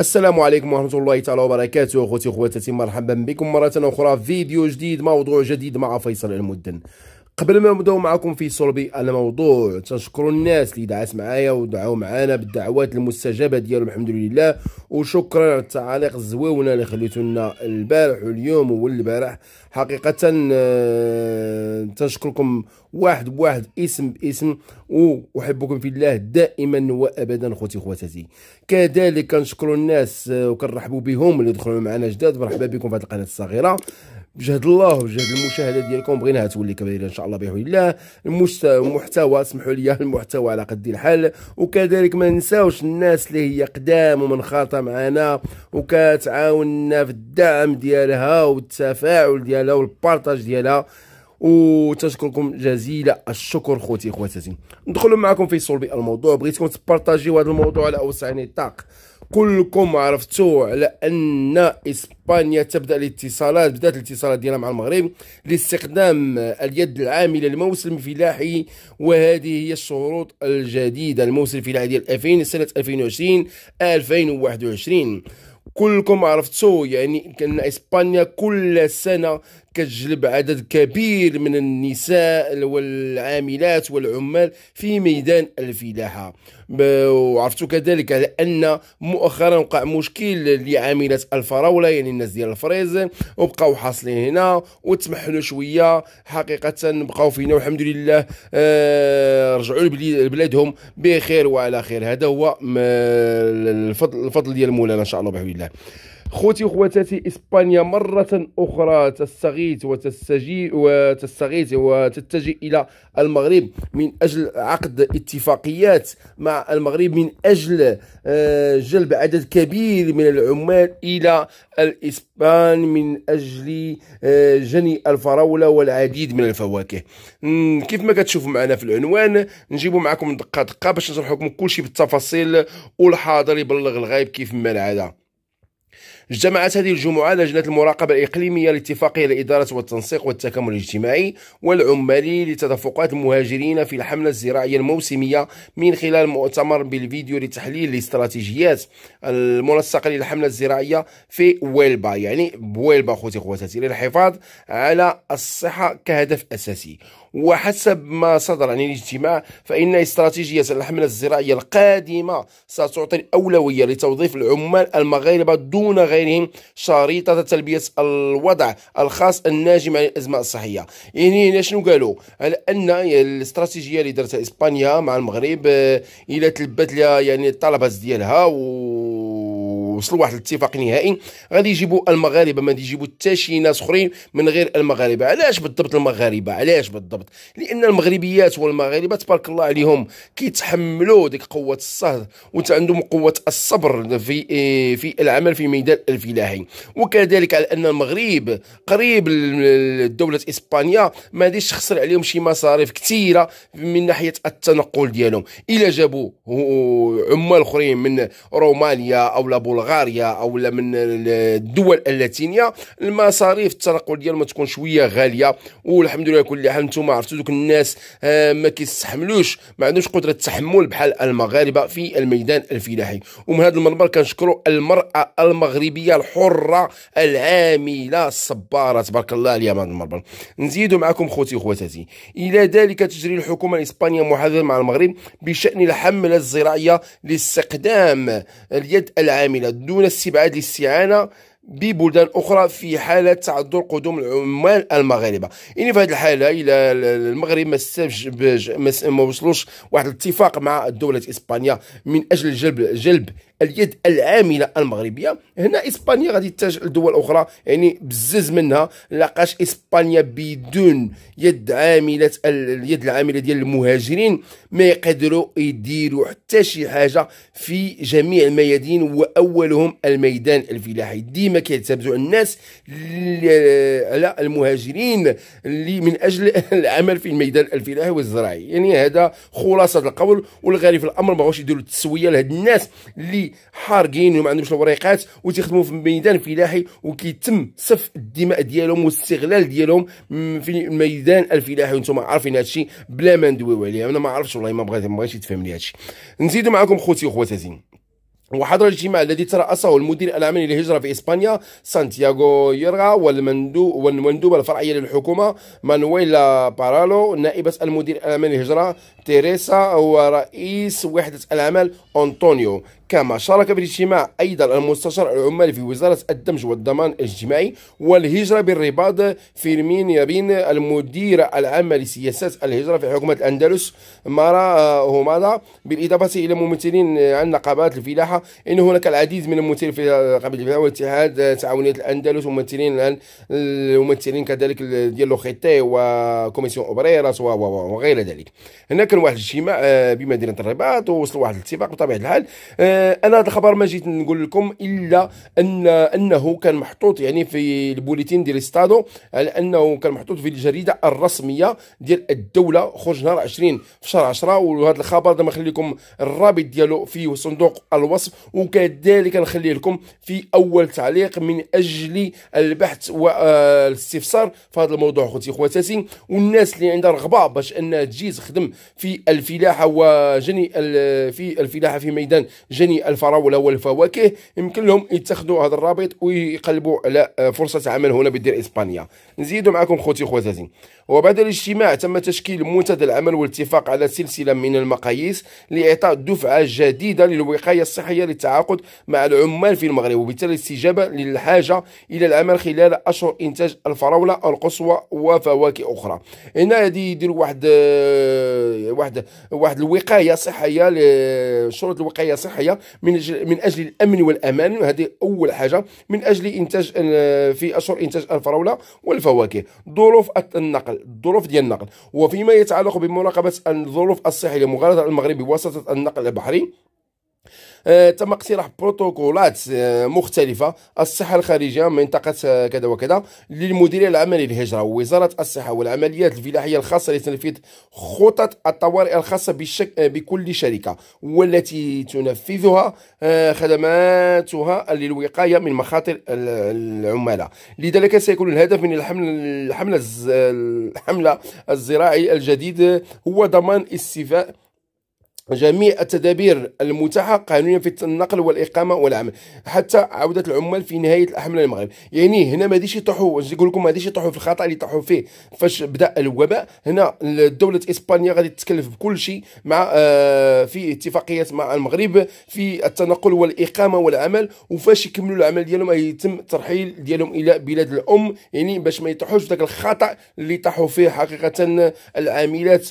السلام عليكم ورحمة الله تعالى وبركاته أخوتي وأخواتي مرحبا بكم مرة أخرى في فيديو جديد موضوع جديد مع فيصل المدن قبل ما نبداو معكم في صلبي على موضوع تنشكروا الناس اللي دعات معايا ودعاو معانا بالدعوات المستجابه ديالهم الحمد لله وشكرا على التعاليق الزويونه اللي خليتو لنا البارح واليوم والبارح حقيقه آه، تنشكركم واحد بواحد اسم باسم واحبكم في الله دائما وابدا خوتي خواتاتي كذلك كنشكروا الناس آه، وكنرحبوا بهم اللي دخلوا معنا جداد مرحبا بكم في هذه القناه الصغيره بجهد الله وبجهد المشاهده ديالكم بغيناها تولي كبيره ان شاء الله بحول الله المحتوى اسمحوا لي المحتوى على قد الحال وكذلك ما ننساوش الناس اللي هي قدام خاطه معنا وكتعاوننا في الدعم ديالها والتفاعل ديالها والبارطاج ديالها وتشكركم جزيل الشكر خوتي خواتاتي ندخلوا معكم في صلب الموضوع بغيتكم تبارطاجيو هذا الموضوع على اوسع نطاق كلكم عرفتوا على ان اسبانيا تبدا الاتصالات بدات الاتصالات ديالها مع المغرب لاستخدام اليد العامله لموسم الفلاحي وهذه هي الشروط الجديده الموسم الفلاحي ديال 2000 سنه 2020 2021 كلكم عرفتوا يعني كان اسبانيا كل سنه كتجلب عدد كبير من النساء والعاملات والعمال في ميدان الفلاحة وعرفت كذلك على أن مؤخرا وقع مشكل لعاملات الفراولة يعني الناس ديال الفريزن وبقاو حاصلين هنا وتمحلوا شوية حقيقة بقاو فينا والحمد لله آه رجعوا لبلادهم بخير وعلى خير هذا هو آه، الفضل الفضل ديال مولانا ان شاء الله بحول الله خوتي وخواتاتي اسبانيا مره اخرى تستغيث وتستجي وتستغيث وتتجه الى المغرب من اجل عقد اتفاقيات مع المغرب من اجل آه، جلب عدد كبير من العمال الى الاسبان من اجل آه، جني الفراوله والعديد من الفواكه كيف ما كتشوفوا معنا في العنوان نجيبوا معكم دقه دقه باش نشرح لكم كل شيء بالتفاصيل والحاضر يبلغ الغايب كيف ما العاده اجتمعت هذه الجمعة لجنة المراقبة الإقليمية لاتفاقية لإدارة والتنسيق والتكامل الاجتماعي والعمالي لتدفقات المهاجرين في الحملة الزراعية الموسمية من خلال مؤتمر بالفيديو لتحليل الاستراتيجيات المنسقة للحملة الزراعية في ويلبا يعني بويلبا خوتي خواتاتي للحفاظ على الصحة كهدف أساسي وحسب ما صدر عن الاجتماع فإن استراتيجية الحملة الزراعية القادمة ستعطي الأولوية لتوظيف العمال المغاربة دون غيرهم شريطة تلبية الوضع الخاص الناجم عن الأزمة الصحية يعني هنا شنو قالوا على أن الاستراتيجية اللي درتها إسبانيا مع المغرب آه، إلى تلبت لها يعني الطلبات ديالها و وصلوا واحد الاتفاق نهائي غادي يجيبوا المغاربه ما يجيبوا حتى شي ناس اخرين من غير المغاربه علاش بالضبط المغاربه علاش بالضبط لان المغربيات والمغاربه تبارك الله عليهم كيتحملوا ديك قوه الصهد وعندهم قوه الصبر في آه، في العمل في ميدان الفلاحي وكذلك على ان المغرب قريب لدوله اسبانيا ما غاديش تخسر عليهم شي مصاريف كثيره من ناحيه التنقل ديالهم الا جابوا آه، عمال اخرين من رومانيا او لا بولغاريا بلغاريا او لا من الدول اللاتينيه المصاريف التنقل ديالهم تكون شويه غاليه والحمد لله كل حال نتوما عرفتوا دوك الناس آه، ما كيستحملوش ما عندهمش قدره التحمل بحال المغاربه في الميدان الفلاحي ومن هذا المنبر كنشكروا المراه المغربيه الحره العامله الصباره تبارك الله عليها من هذا المنبر نزيدوا معكم خوتي وخواتاتي الى ذلك تجري الحكومه الاسبانيه محادثه مع المغرب بشان الحمله الزراعيه لاستخدام اليد العامله دون استبعاد الاستعانة ببلدان اخرى في حاله تعذر قدوم العمال المغاربه يعني في هذه الحاله الى المغرب ما ما وصلوش واحد الاتفاق مع دوله اسبانيا من اجل جلب جلب اليد العامله المغربيه هنا اسبانيا غادي تتجه لدول اخرى يعني بزز منها لقاش اسبانيا بدون يد عامله اليد العامله ديال المهاجرين ما يقدروا يديروا حتى شي حاجه في جميع الميادين واولهم الميدان الفلاحي ديما كيعتمدوا الناس على المهاجرين اللي من اجل العمل في الميدان الفلاحي والزراعي يعني هذا خلاصه القول والغريب في الامر ما بغاوش يديروا التسويه لهاد الناس اللي حارقين وما عندهمش الوريقات وتيخدموا في ميدان فلاحي وكيتم سف الدماء ديالهم والاستغلال ديالهم في الميدان الفلاحي وانتم عارفين هادشي بلا ما ندويو عليه انا ما عرفتش والله ما بغيت ما بغيتش يتفهم لي هادشي نزيدوا معكم خوتي وخواتاتي وحضر الاجتماع الذي ترأسه المدير العام للهجرة في إسبانيا سانتياغو يرغا والمندوب الفرعية للحكومة مانويلا بارالو نائبة المدير العام للهجرة تيريسا ورئيس وحدة العمل أنطونيو كما شارك في الاجتماع أيضا المستشار العمالي في وزارة الدمج والضمان الاجتماعي والهجرة بالرباط فيرمين يابين المدير العام لسياسات الهجرة في حكومة الأندلس مارا آه، هومادا بالإضافة إلى ممثلين عن نقابات الفلاحة إن هناك العديد من الممثلين في قبل الفلاحة واتحاد تعاونية الأندلس وممثلين عن الممثلين كذلك ديال لوخيتي وكوميسيون أوبريراس وغير ذلك هناك كان واحد الاجتماع آه، بمدينه الرباط ووصل واحد الاتفاق بطبيعه الحال آه، انا هذا الخبر ما جيت نقول لكم الا ان انه كان محطوط يعني في البوليتين ديال ستادو على انه كان محطوط في الجريده الرسميه ديال الدوله خرج نهار 20 في شهر 10 وهذا الخبر دابا نخلي لكم الرابط ديالو في صندوق الوصف وكذلك نخليه لكم في اول تعليق من اجل البحث والاستفسار آه، في هذا الموضوع خوتي خواتاتي والناس اللي عندها رغبه باش انها تجي تخدم في في الفلاحة وجني في الفلاحة في ميدان جني الفراولة والفواكه يمكن لهم يتخذوا هذا الرابط ويقلبوا على فرصة عمل هنا بالدير إسبانيا نزيد معكم خوتي خواتاتي وبعد الاجتماع تم تشكيل منتدى العمل والاتفاق على سلسلة من المقاييس لإعطاء دفعة جديدة للوقاية الصحية للتعاقد مع العمال في المغرب وبالتالي استجابة للحاجة إلى العمل خلال أشهر إنتاج الفراولة القصوى وفواكه أخرى هنا هذه يديروا واحد واحد واحد الوقايه صحيه شروط الوقايه الصحيه من اجل من اجل الامن والامان هذه اول حاجه من اجل انتاج في اشهر انتاج الفراوله والفواكه ظروف النقل الظروف ديال النقل وفيما يتعلق بمراقبه الظروف الصحيه لمغادره المغرب بواسطه النقل البحري تم اقتراح بروتوكولات آه، مختلفه الصحه الخارجيه منطقه آه، كذا وكذا للمديريه العامه للهجره ووزاره الصحه والعمليات الفلاحيه الخاصه لتنفيذ خطط الطوارئ الخاصه بالشك... آه، بكل شركه والتي تنفذها خدماتها للوقايه من مخاطر العماله لذلك سيكون الهدف من الحمل الحمله الحمله الزراعي الجديد هو ضمان استيفاء جميع التدابير المتاحة قانونيا في النقل والإقامة والعمل حتى عودة العمال في نهاية الحملة للمغرب يعني هنا ما ديش يطيحوا نقول لكم ما ديش يطيحوا في الخطأ اللي طاحوا فيه فاش بدا الوباء هنا دولة إسبانيا غادي تتكلف بكل شيء مع آه في اتفاقيات مع المغرب في التنقل والإقامة والعمل وفاش يكملوا العمل ديالهم يتم الترحيل ديالهم إلى بلاد الأم يعني باش ما يطيحوش في ذاك الخطأ اللي طاحوا فيه حقيقة العاملات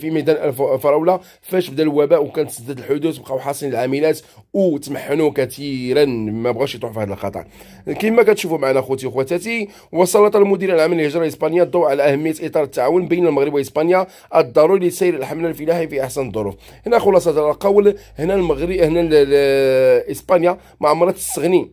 في ميدان الفراولة فاش فاش بدا الوباء وكانت سدات الحدود بقاو حاصلين العاملات وتمحنوا كثيرا ما بغاوش يطيحوا في هذا الخطر كما كتشوفوا معنا خوتي وخواتاتي وسلط المدير العام للهجره الاسبانيه الضوء على اهميه اطار التعاون بين المغرب واسبانيا الضروري لسير الحمله الفلاحي في احسن الظروف هنا خلاصه القول هنا المغرب هنا اسبانيا ما عمرها تستغني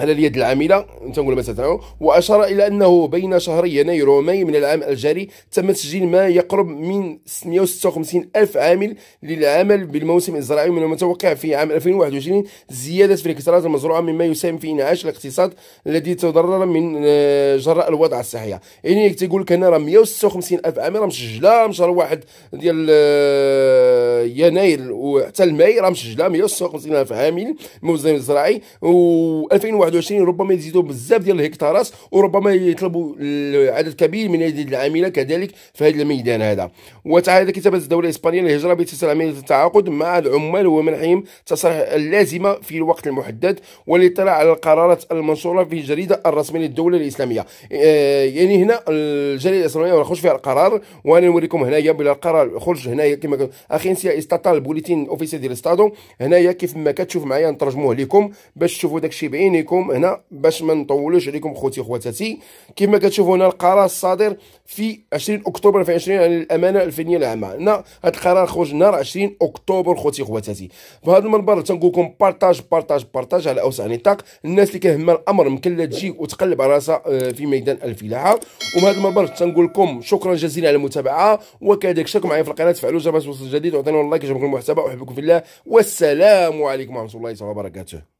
على اليد العامله تنقول مثلا واشار الى انه بين شهري يناير وماي من العام الجاري تم تسجيل ما يقرب من 656 الف عامل للعمل بالموسم الزراعي من المتوقع في عام 2021 زياده في الهكتارات المزروعه مما يساهم في انعاش الاقتصاد الذي تضرر من آه، جراء الوضع الصحي يعني تيقول لك هنا راه 156 الف عامل راه مسجله من شهر واحد ديال آه، يناير وحتى الماي راه مسجله 156 الف عامل الموسم الزراعي و 2021 21 ربما يزيدوا بزاف ديال الهكتارات وربما يطلبوا عدد كبير من العامله كذلك في هذا الميدان هذا وتعهد كتابه الدوله الاسبانيه للهجره بتسهيل عمليه التعاقد مع العمال ومنحهم التصاريح اللازمه في الوقت المحدد والاطلاع على القرارات المنشوره في الجريده الرسميه للدوله الاسلاميه آه، يعني هنا الجريده الاسلاميه ولا خرج فيها القرار وانا نوريكم هنايا بلا القرار خرج هنايا كما اخي اخينسيا استطال البوليتين اوفيسيال ديال ستادو هنايا كيف ما كتشوف معايا نترجموه لكم باش تشوفوا داكشي بعينيكم لكم هنا باش ما نطولوش عليكم خوتي خواتاتي كما كتشوفوا هنا القرار الصادر في 20 اكتوبر 2020 على يعني الامانه الفنيه العامه هنا هذا القرار خرج نهار 20 اكتوبر خوتي خواتاتي بهذا المنبر تنقول لكم بارطاج بارطاج بارطاج على اوسع نطاق الناس اللي كيهمها الامر يمكن لا تجي وتقلب على راسها آه، في ميدان الفلاحه وبهذا المنبر تنقول لكم شكرا جزيلا على المتابعه وكذلك شاركوا معايا في القناه فعلوا جرس وصل جديد واعطيني لايك كيعجبكم المحتوى احبكم في الله والسلام عليكم ورحمه الله وبركاته